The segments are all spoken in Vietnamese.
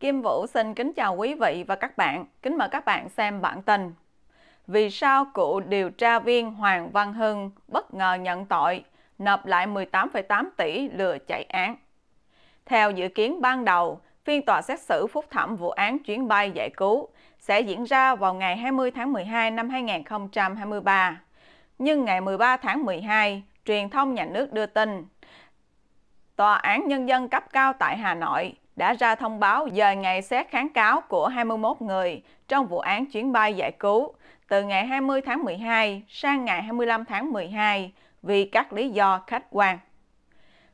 Kim Vũ xin kính chào quý vị và các bạn. Kính mời các bạn xem bản tin. Vì sao cựu điều tra viên Hoàng Văn Hưng bất ngờ nhận tội, nộp lại 18,8 tỷ lừa chạy án? Theo dự kiến ban đầu, phiên tòa xét xử phúc thẩm vụ án chuyến bay giải cứu sẽ diễn ra vào ngày 20 tháng 12 năm 2023. Nhưng ngày 13 tháng 12, truyền thông nhà nước đưa tin Tòa án Nhân dân cấp cao tại Hà Nội đã ra thông báo dời ngày xét kháng cáo của 21 người trong vụ án chuyến bay giải cứu từ ngày 20 tháng 12 sang ngày 25 tháng 12 vì các lý do khách quan.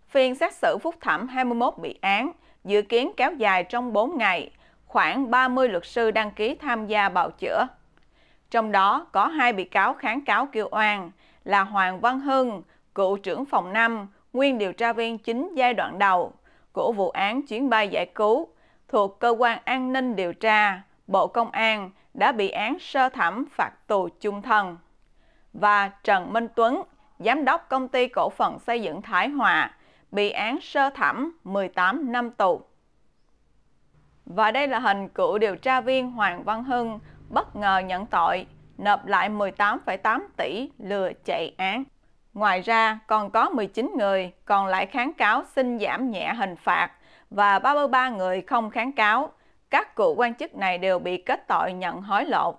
Phiên xét xử phúc thẩm 21 bị án dự kiến kéo dài trong 4 ngày, khoảng 30 luật sư đăng ký tham gia bào chữa. Trong đó có hai bị cáo kháng cáo kêu oan là Hoàng Văn Hưng, cựu trưởng phòng 5, nguyên điều tra viên chính giai đoạn đầu của vụ án chuyến bay giải cứu thuộc Cơ quan An ninh Điều tra, Bộ Công an đã bị án sơ thẩm phạt tù chung thân. Và Trần Minh Tuấn, Giám đốc Công ty Cổ phần Xây dựng Thái Hòa, bị án sơ thẩm 18 năm tù. Và đây là hình cựu điều tra viên Hoàng Văn Hưng bất ngờ nhận tội, nộp lại 18,8 tỷ lừa chạy án. Ngoài ra, còn có 19 người còn lại kháng cáo xin giảm nhẹ hình phạt và 33 người không kháng cáo. Các cựu quan chức này đều bị kết tội nhận hối lộ.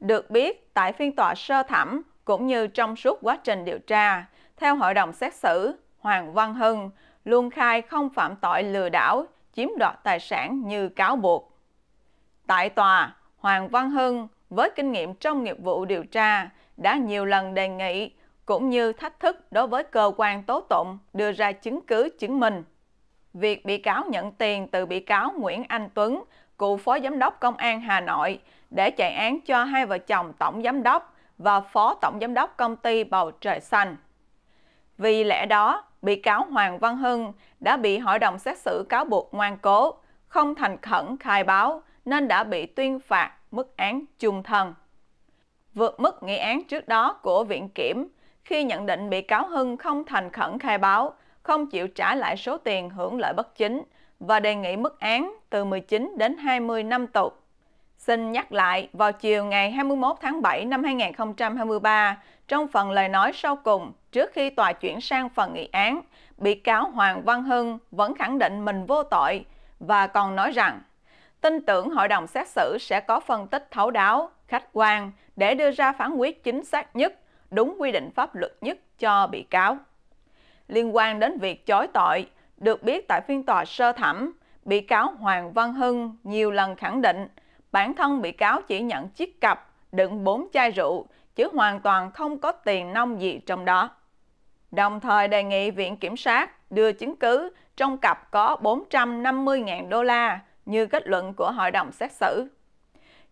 Được biết, tại phiên tòa sơ thẩm cũng như trong suốt quá trình điều tra, theo hội đồng xét xử, Hoàng Văn Hưng luôn khai không phạm tội lừa đảo, chiếm đoạt tài sản như cáo buộc. Tại tòa, Hoàng Văn Hưng với kinh nghiệm trong nghiệp vụ điều tra đã nhiều lần đề nghị cũng như thách thức đối với cơ quan tố tụng đưa ra chứng cứ chứng minh. Việc bị cáo nhận tiền từ bị cáo Nguyễn Anh Tuấn, cựu phó giám đốc công an Hà Nội, để chạy án cho hai vợ chồng tổng giám đốc và phó tổng giám đốc công ty Bầu Trời Xanh. Vì lẽ đó, bị cáo Hoàng Văn Hưng đã bị hội đồng xét xử cáo buộc ngoan cố, không thành khẩn khai báo nên đã bị tuyên phạt mức án chung thân. Vượt mức nghị án trước đó của Viện Kiểm, khi nhận định bị cáo Hưng không thành khẩn khai báo, không chịu trả lại số tiền hưởng lợi bất chính và đề nghị mức án từ 19 đến 20 năm tù. Xin nhắc lại, vào chiều ngày 21 tháng 7 năm 2023, trong phần lời nói sau cùng, trước khi tòa chuyển sang phần nghị án, bị cáo Hoàng Văn Hưng vẫn khẳng định mình vô tội và còn nói rằng tin tưởng hội đồng xét xử sẽ có phân tích thấu đáo, khách quan để đưa ra phán quyết chính xác nhất đúng quy định pháp luật nhất cho bị cáo. Liên quan đến việc chối tội, được biết tại phiên tòa sơ thẩm, bị cáo Hoàng Văn Hưng nhiều lần khẳng định bản thân bị cáo chỉ nhận chiếc cặp đựng 4 chai rượu, chứ hoàn toàn không có tiền nông gì trong đó. Đồng thời đề nghị Viện Kiểm sát đưa chứng cứ trong cặp có 450.000 đô la như kết luận của hội đồng xét xử.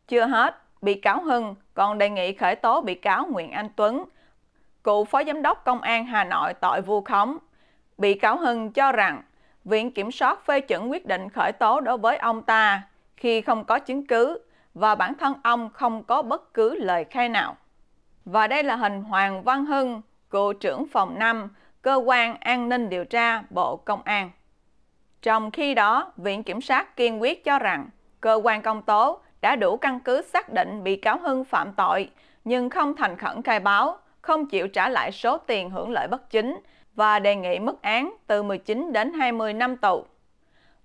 Chưa hết, bị cáo Hưng còn đề nghị khởi tố bị cáo Nguyễn Anh Tuấn, cựu Phó Giám đốc Công an Hà Nội tội vu khống. Bị cáo Hưng cho rằng Viện Kiểm soát phê chuẩn quyết định khởi tố đối với ông ta khi không có chứng cứ và bản thân ông không có bất cứ lời khai nào. Và đây là hình Hoàng Văn Hưng, cựu trưởng phòng 5, Cơ quan An ninh Điều tra Bộ Công an. Trong khi đó, Viện Kiểm sát kiên quyết cho rằng cơ quan công tố đã đủ căn cứ xác định bị cáo Hưng phạm tội, nhưng không thành khẩn khai báo, không chịu trả lại số tiền hưởng lợi bất chính và đề nghị mức án từ 19 đến 20 năm tù.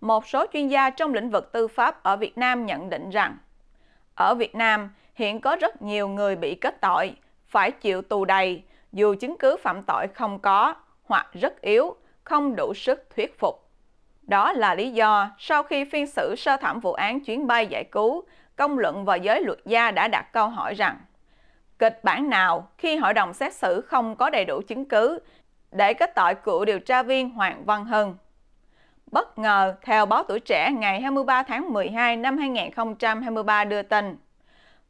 Một số chuyên gia trong lĩnh vực tư pháp ở Việt Nam nhận định rằng, ở Việt Nam hiện có rất nhiều người bị kết tội, phải chịu tù đầy dù chứng cứ phạm tội không có hoặc rất yếu, không đủ sức thuyết phục. Đó là lý do sau khi phiên xử sơ thẩm vụ án chuyến bay giải cứu, công luận và giới luật gia đã đặt câu hỏi rằng kịch bản nào khi hội đồng xét xử không có đầy đủ chứng cứ để kết tội cựu điều tra viên Hoàng Văn Hưng. Bất ngờ, theo báo tuổi trẻ ngày 23 tháng 12 năm 2023 đưa tin,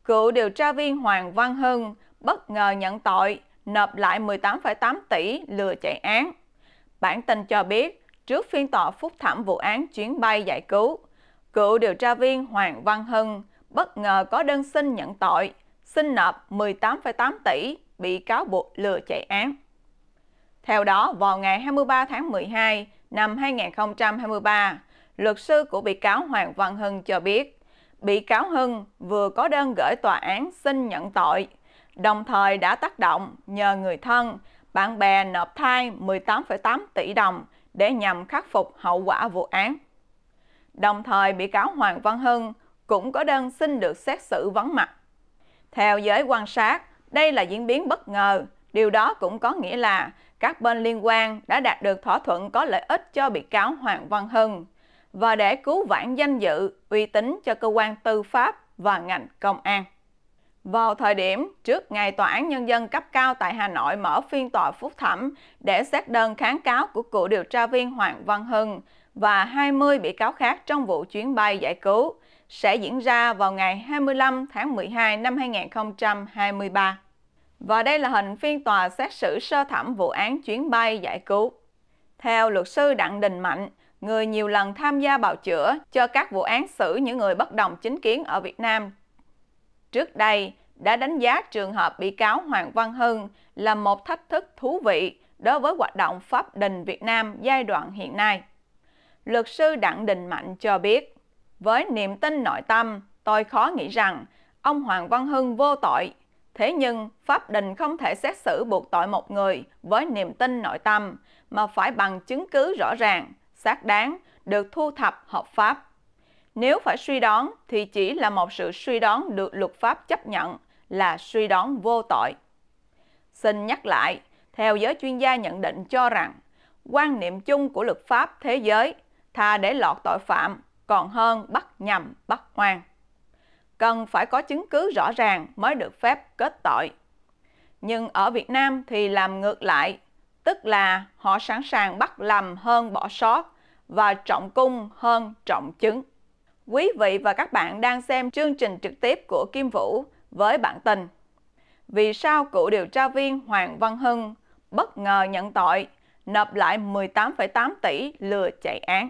cựu điều tra viên Hoàng Văn Hưng bất ngờ nhận tội, nộp lại 18,8 tỷ lừa chạy án. Bản tin cho biết, trước phiên tòa phúc thẩm vụ án chuyến bay giải cứu, cựu điều tra viên Hoàng Văn Hưng bất ngờ có đơn xin nhận tội, xin nộp 18,8 tỷ, bị cáo buộc lừa chạy án. Theo đó, vào ngày 23 tháng 12 năm 2023, luật sư của bị cáo Hoàng Văn Hưng cho biết, bị cáo Hưng vừa có đơn gửi tòa án xin nhận tội, đồng thời đã tác động nhờ người thân, bạn bè nộp thai 18,8 tỷ đồng để nhằm khắc phục hậu quả vụ án. Đồng thời, bị cáo Hoàng Văn Hưng cũng có đơn xin được xét xử vắng mặt. Theo giới quan sát, đây là diễn biến bất ngờ. Điều đó cũng có nghĩa là các bên liên quan đã đạt được thỏa thuận có lợi ích cho bị cáo Hoàng Văn Hưng và để cứu vãn danh dự, uy tín cho cơ quan tư pháp và ngành công an. Vào thời điểm trước ngày Tòa án Nhân dân cấp cao tại Hà Nội mở phiên tòa phúc thẩm để xét đơn kháng cáo của cựu điều tra viên Hoàng Văn Hưng và 20 bị cáo khác trong vụ chuyến bay giải cứu, sẽ diễn ra vào ngày 25 tháng 12 năm 2023. Và đây là hình phiên tòa xét xử sơ thẩm vụ án chuyến bay giải cứu. Theo luật sư Đặng Đình Mạnh, người nhiều lần tham gia bào chữa cho các vụ án xử những người bất đồng chính kiến ở Việt Nam. Trước đây, đã đánh giá trường hợp bị cáo Hoàng Văn Hưng là một thách thức thú vị đối với hoạt động pháp đình Việt Nam giai đoạn hiện nay. Luật sư Đặng Đình Mạnh cho biết, với niềm tin nội tâm, tôi khó nghĩ rằng ông Hoàng Văn Hưng vô tội. Thế nhưng, pháp đình không thể xét xử buộc tội một người với niềm tin nội tâm, mà phải bằng chứng cứ rõ ràng, xác đáng, được thu thập hợp pháp. Nếu phải suy đoán thì chỉ là một sự suy đoán được luật pháp chấp nhận là suy đoán vô tội. Xin nhắc lại, theo giới chuyên gia nhận định cho rằng, quan niệm chung của luật pháp thế giới, thà để lọt tội phạm còn hơn bắt nhầm bắt hoang. Cần phải có chứng cứ rõ ràng mới được phép kết tội. Nhưng ở Việt Nam thì làm ngược lại, tức là họ sẵn sàng bắt lầm hơn bỏ sót và trọng cung hơn trọng chứng. Quý vị và các bạn đang xem chương trình trực tiếp của Kim Vũ với bản tin Vì sao cựu điều tra viên Hoàng Văn Hưng bất ngờ nhận tội, nộp lại 18,8 tỷ lừa chạy án?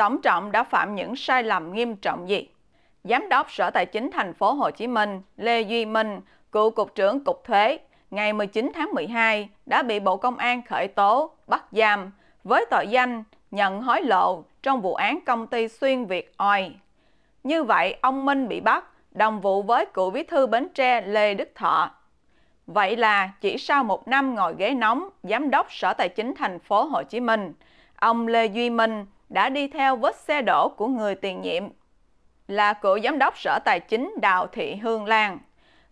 Tổng trọng đã phạm những sai lầm nghiêm trọng gì? Giám đốc Sở Tài chính thành phố Hồ Chí Minh Lê Duy Minh, cựu cục trưởng Cục Thuế, ngày 19 tháng 12 đã bị Bộ Công an khởi tố, bắt giam với tội danh nhận hối lộ trong vụ án công ty xuyên Việt oi. Như vậy, ông Minh bị bắt đồng vụ với cựu bí thư Bến Tre Lê Đức Thọ. Vậy là chỉ sau một năm ngồi ghế nóng, Giám đốc Sở Tài chính thành phố Hồ Chí Minh, ông Lê Duy Minh đã đi theo vết xe đổ của người tiền nhiệm là cựu giám đốc Sở Tài chính Đào Thị Hương Lan.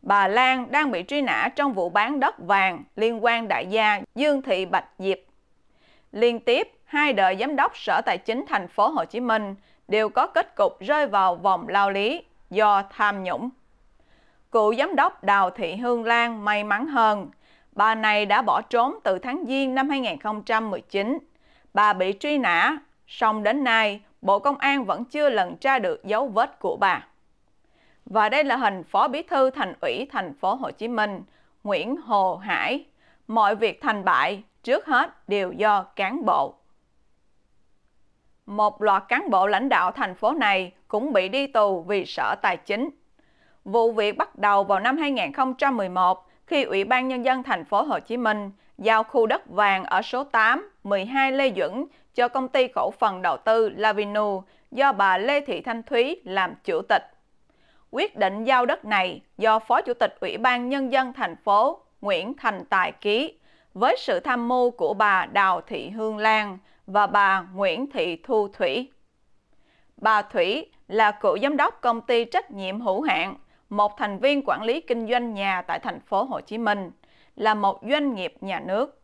Bà Lan đang bị truy nã trong vụ bán đất vàng liên quan đại gia Dương Thị Bạch Diệp. Liên tiếp, hai đời giám đốc Sở Tài chính thành phố Hồ Chí Minh đều có kết cục rơi vào vòng lao lý do tham nhũng. Cựu giám đốc Đào Thị Hương Lan may mắn hơn, bà này đã bỏ trốn từ tháng Giêng năm 2019. Bà bị truy nã song đến nay Bộ Công an vẫn chưa lần tra được dấu vết của bà. Và đây là hình Phó Bí thư Thành ủy Thành phố Hồ Chí Minh, Nguyễn Hồ Hải. Mọi việc thành bại trước hết đều do cán bộ. Một loạt cán bộ lãnh đạo thành phố này cũng bị đi tù vì sở tài chính. Vụ việc bắt đầu vào năm 2011 khi Ủy ban Nhân dân thành phố Hồ Chí Minh giao khu đất vàng ở số 8, 12 Lê Duẩn cho công ty cổ phần đầu tư Lavinu do bà Lê Thị Thanh Thúy làm chủ tịch. Quyết định giao đất này do Phó Chủ tịch Ủy ban Nhân dân thành phố Nguyễn Thành Tài ký với sự tham mưu của bà Đào Thị Hương Lan và bà Nguyễn Thị Thu Thủy. Bà Thủy là cựu giám đốc công ty trách nhiệm hữu hạn, một thành viên quản lý kinh doanh nhà tại thành phố Hồ Chí Minh, là một doanh nghiệp nhà nước.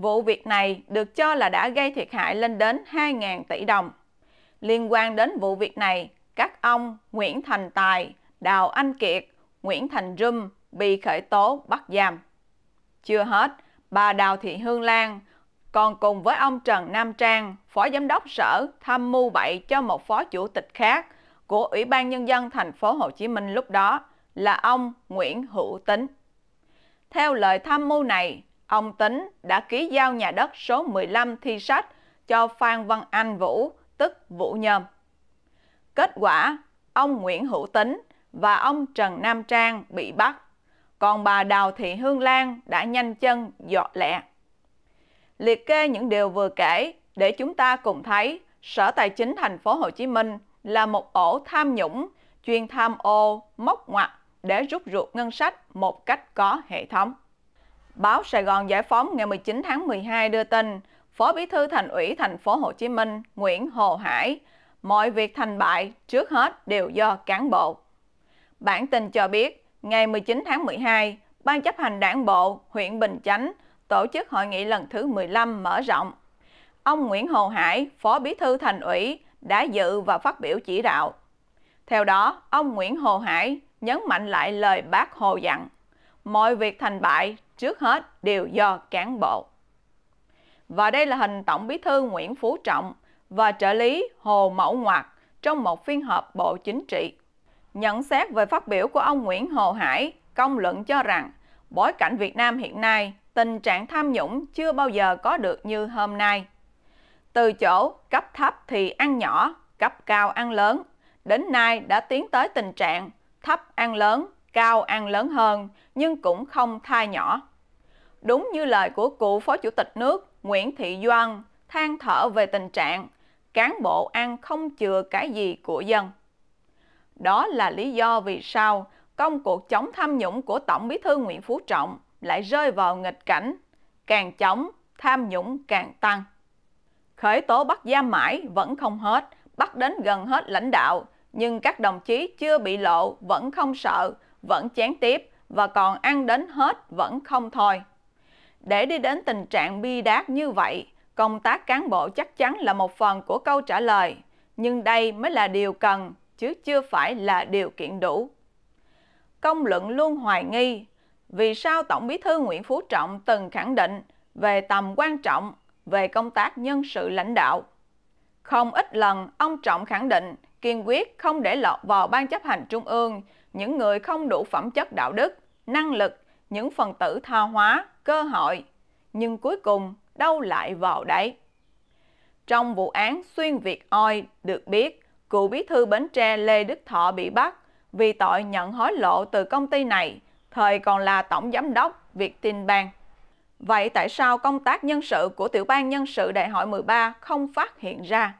Vụ việc này được cho là đã gây thiệt hại lên đến 2.000 tỷ đồng. Liên quan đến vụ việc này, các ông Nguyễn Thành Tài, Đào Anh Kiệt, Nguyễn Thành Rum bị khởi tố bắt giam. Chưa hết, bà Đào Thị Hương Lan còn cùng với ông Trần Nam Trang, Phó Giám đốc Sở tham mưu bậy cho một phó chủ tịch khác của Ủy ban Nhân dân thành phố Hồ Chí Minh lúc đó là ông Nguyễn Hữu Tính. Theo lời tham mưu này, ông Tính đã ký giao nhà đất số 15 thi sách cho Phan Văn Anh Vũ, tức Vũ Nhâm. Kết quả, ông Nguyễn Hữu Tính và ông Trần Nam Trang bị bắt, còn bà Đào Thị Hương Lan đã nhanh chân dọt lẹ. Liệt kê những điều vừa kể để chúng ta cùng thấy Sở Tài chính thành phố Hồ Chí Minh là một ổ tham nhũng, chuyên tham ô, móc ngoặt để rút ruột ngân sách một cách có hệ thống. Báo Sài Gòn Giải phóng ngày 19 tháng 12 đưa tin, Phó Bí thư Thành ủy Thành phố Hồ Chí Minh Nguyễn Hồ Hải, mọi việc thành bại trước hết đều do cán bộ. Bản tin cho biết, ngày 19 tháng 12, Ban chấp hành đảng bộ huyện Bình Chánh tổ chức hội nghị lần thứ 15 mở rộng. Ông Nguyễn Hồ Hải, Phó Bí thư Thành ủy, đã dự và phát biểu chỉ đạo. Theo đó, ông Nguyễn Hồ Hải nhấn mạnh lại lời bác Hồ dặn mọi việc thành bại trước hết đều do cán bộ. Và đây là hình Tổng Bí thư Nguyễn Phú Trọng và trợ lý Hồ Mẫu Ngoạc trong một phiên họp Bộ Chính trị. Nhận xét về phát biểu của ông Nguyễn Hồ Hải, công luận cho rằng bối cảnh Việt Nam hiện nay, tình trạng tham nhũng chưa bao giờ có được như hôm nay. Từ chỗ cấp thấp thì ăn nhỏ, cấp cao ăn lớn, đến nay đã tiến tới tình trạng thấp ăn lớn, cao ăn lớn hơn, nhưng cũng không thai nhỏ. Đúng như lời của cựu Phó Chủ tịch nước Nguyễn Thị Doan than thở về tình trạng cán bộ ăn không chừa cái gì của dân. Đó là lý do vì sao công cuộc chống tham nhũng của Tổng bí thư Nguyễn Phú Trọng lại rơi vào nghịch cảnh, càng chống, tham nhũng càng tăng. Khởi tố bắt giam mãi vẫn không hết, bắt đến gần hết lãnh đạo, nhưng các đồng chí chưa bị lộ vẫn không sợ vẫn chán tiếp và còn ăn đến hết vẫn không thôi. Để đi đến tình trạng bi đát như vậy, công tác cán bộ chắc chắn là một phần của câu trả lời, nhưng đây mới là điều cần, chứ chưa phải là điều kiện đủ. Công luận luôn hoài nghi, vì sao Tổng bí thư Nguyễn Phú Trọng từng khẳng định về tầm quan trọng về công tác nhân sự lãnh đạo. Không ít lần, ông Trọng khẳng định kiên quyết không để lọt vào Ban chấp hành Trung ương những người không đủ phẩm chất đạo đức, năng lực, những phần tử tha hóa, cơ hội. Nhưng cuối cùng, đâu lại vào đấy? Trong vụ án xuyên Việt Oi được biết, cựu bí thư Bến Tre Lê Đức Thọ bị bắt vì tội nhận hối lộ từ công ty này, thời còn là tổng giám đốc việt tin Vietinbank. Vậy tại sao công tác nhân sự của tiểu ban nhân sự đại hội 13 không phát hiện ra?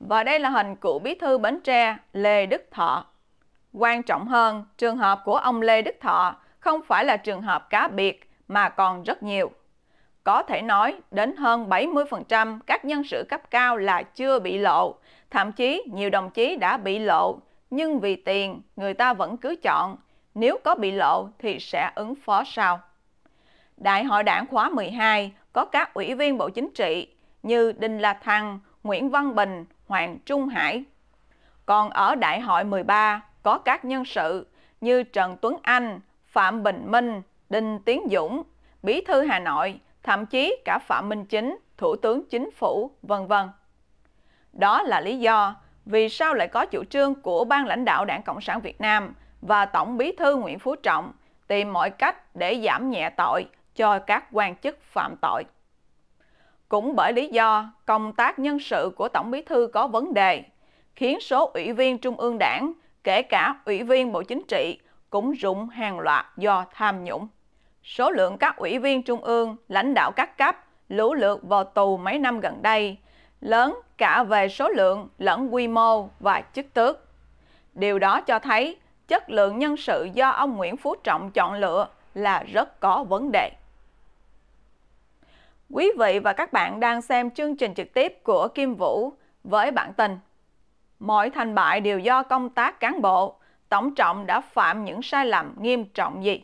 Và đây là hình cựu bí thư Bến Tre Lê Đức Thọ. Quan trọng hơn, trường hợp của ông Lê Đức Thọ không phải là trường hợp cá biệt mà còn rất nhiều. Có thể nói đến hơn 70% các nhân sự cấp cao là chưa bị lộ, thậm chí nhiều đồng chí đã bị lộ, nhưng vì tiền người ta vẫn cứ chọn, nếu có bị lộ thì sẽ ứng phó sao Đại hội đảng khóa 12 có các ủy viên Bộ Chính trị như Đinh La Thăng, Nguyễn Văn Bình, Hoàng Trung Hải. Còn ở đại hội 13, có các nhân sự như Trần Tuấn Anh, Phạm Bình Minh, Đinh Tiến Dũng, Bí thư Hà Nội, thậm chí cả Phạm Minh Chính, Thủ tướng Chính phủ, vân vân. Đó là lý do vì sao lại có chủ trương của ban lãnh đạo Đảng Cộng sản Việt Nam và Tổng Bí thư Nguyễn Phú Trọng tìm mọi cách để giảm nhẹ tội cho các quan chức phạm tội. Cũng bởi lý do công tác nhân sự của Tổng Bí thư có vấn đề, khiến số ủy viên Trung ương Đảng kể cả ủy viên Bộ Chính trị, cũng rụng hàng loạt do tham nhũng. Số lượng các ủy viên trung ương, lãnh đạo các cấp lũ lượt vào tù mấy năm gần đây, lớn cả về số lượng lẫn quy mô và chức tước. Điều đó cho thấy chất lượng nhân sự do ông Nguyễn Phú Trọng chọn lựa là rất có vấn đề. Quý vị và các bạn đang xem chương trình trực tiếp của Kim Vũ với bản tin mọi thành bại đều do công tác cán bộ, Tổng trọng đã phạm những sai lầm nghiêm trọng gì?